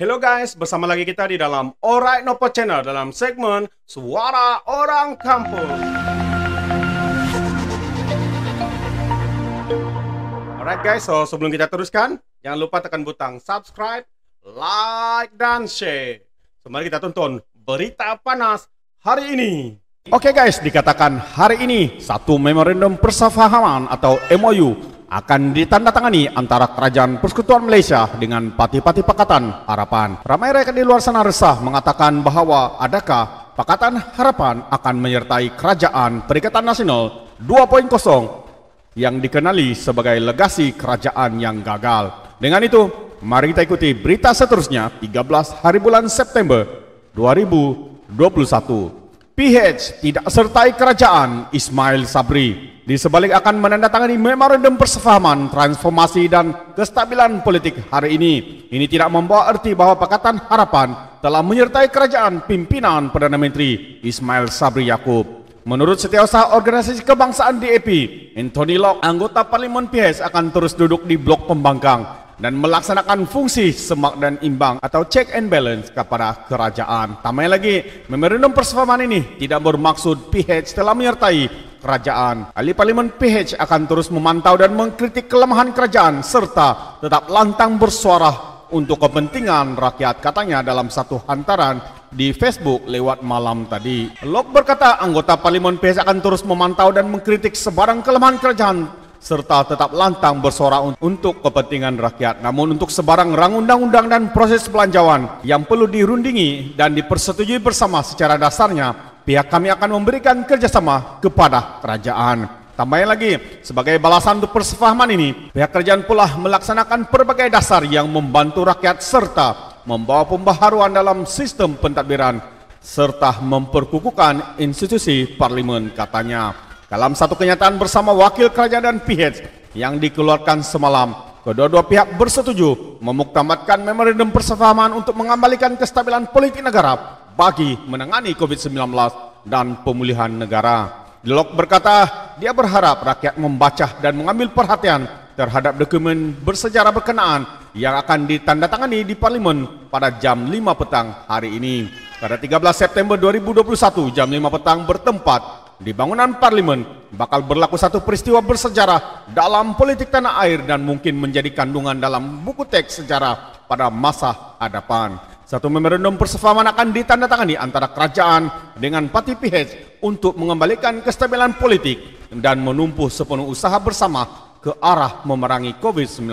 Hello guys, bersama lagi kita di dalam Alright Nopo Channel dalam segmen Suara Orang Kampung. Alright guys, so sebelum kita teruskan, jangan lupa tekan butang subscribe, like, dan share. Sembari kita tonton berita panas hari ini. Oke okay guys, dikatakan hari ini satu memorandum persefahaman atau MOU akan ditandatangani antara Kerajaan Persekutuan Malaysia dengan Pati-Pati Pakatan Harapan. Ramai rakyat di luar sana resah mengatakan bahawa adakah Pakatan Harapan akan menyertai Kerajaan Perikatan Nasional 2.0 yang dikenali sebagai legasi kerajaan yang gagal. Dengan itu, mari kita ikuti berita seterusnya 13 hari bulan September 2021. PH tidak sertai kerajaan Ismail Sabri. Di sebalik akan menandatangani memorandum persefahaman transformasi dan kestabilan politik hari ini. Ini tidak membawa erti bahwa Pakatan Harapan telah menyertai kerajaan pimpinan Perdana Menteri Ismail Sabri Yaakob. Menurut setiausaha organisasi kebangsaan DAP, e Anthony Locke, anggota parlimen PH akan terus duduk di blok pembangkang dan melaksanakan fungsi semak dan imbang atau check and balance kepada kerajaan. Tambah lagi, memorandum persefahaman ini tidak bermaksud PH telah menyertai kerajaan. Ahli parlimen PH akan terus memantau dan mengkritik kelemahan kerajaan serta tetap lantang bersuara untuk kepentingan rakyat katanya dalam satu hantaran di Facebook lewat malam tadi. Lok berkata anggota parlimen PH akan terus memantau dan mengkritik sebarang kelemahan kerajaan serta tetap lantang bersorak untuk kepentingan rakyat. Namun untuk sebarang rang undang-undang dan proses pelanjauan yang perlu dirundingi dan dipersetujui bersama secara dasarnya, pihak kami akan memberikan kerjasama kepada kerajaan. Tambahan lagi, sebagai balasan untuk persefahaman ini, pihak kerajaan pula melaksanakan berbagai dasar yang membantu rakyat serta membawa pembaharuan dalam sistem pentadbiran serta memperkukuhkan institusi parlimen katanya. Dalam satu kenyataan bersama wakil kerajaan dan PH yang dikeluarkan semalam, kedua-dua pihak bersetuju memuktamadkan memorandum persefahaman untuk mengembalikan kestabilan politik negara bagi menangani COVID-19 dan pemulihan negara. Delok berkata, dia berharap rakyat membaca dan mengambil perhatian terhadap dokumen bersejarah berkenaan yang akan ditandatangani di parlimen pada jam 5 petang hari ini. Pada 13 September 2021 jam 5 petang bertempat di bangunan parlimen bakal berlaku satu peristiwa bersejarah dalam politik tanah air dan mungkin menjadi kandungan dalam buku teks sejarah pada masa hadapan. Satu memorandum persefahaman akan ditandatangani antara kerajaan dengan Pati PH untuk mengembalikan kestabilan politik dan menumpuh sepenuh usaha bersama ke arah memerangi COVID-19,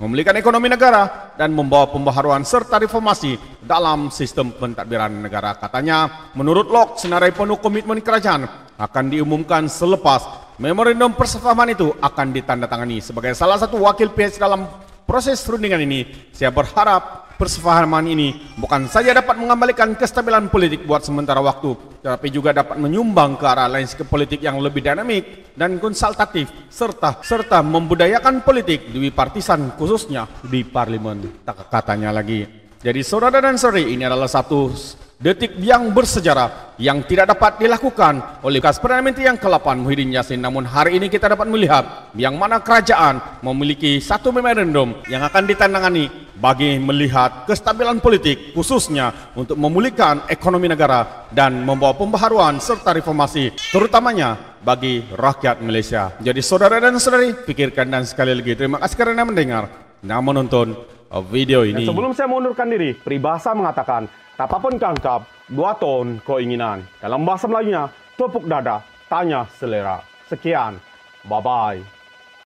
memulihkan ekonomi negara dan membawa pembaharuan serta reformasi dalam sistem pentadbiran negara. Katanya, menurut Lok, senarai penuh komitmen kerajaan akan diumumkan selepas memorandum persefahaman itu akan ditandatangani. Sebagai salah satu wakil PS dalam proses rundingan ini, saya berharap persefahaman ini bukan saja dapat mengembalikan kestabilan politik buat sementara waktu, tetapi juga dapat menyumbang ke arah landscape politik yang lebih dinamik dan konsultatif serta serta membudayakan politik di partisan khususnya di parlemen. Tak katanya lagi. Jadi saudara dan saudari ini adalah satu Detik yang bersejarah yang tidak dapat dilakukan oleh bekas Perdana Menteri yang ke-8 Muhyiddin Yassin. Namun hari ini kita dapat melihat yang mana kerajaan memiliki satu memorandum yang akan ditandangani bagi melihat kestabilan politik khususnya untuk memulihkan ekonomi negara dan membawa pembaharuan serta reformasi terutamanya bagi rakyat Malaysia. Jadi saudara dan saudari pikirkan dan sekali lagi terima kasih karena mendengar dan menonton video ini. Dan sebelum saya mengundurkan diri, peribahasa mengatakan tak apa pun kangkap, dua ton keinginan. Dalam bahasa Melayunya, tepuk dada, tanya selera. Sekian, bye-bye.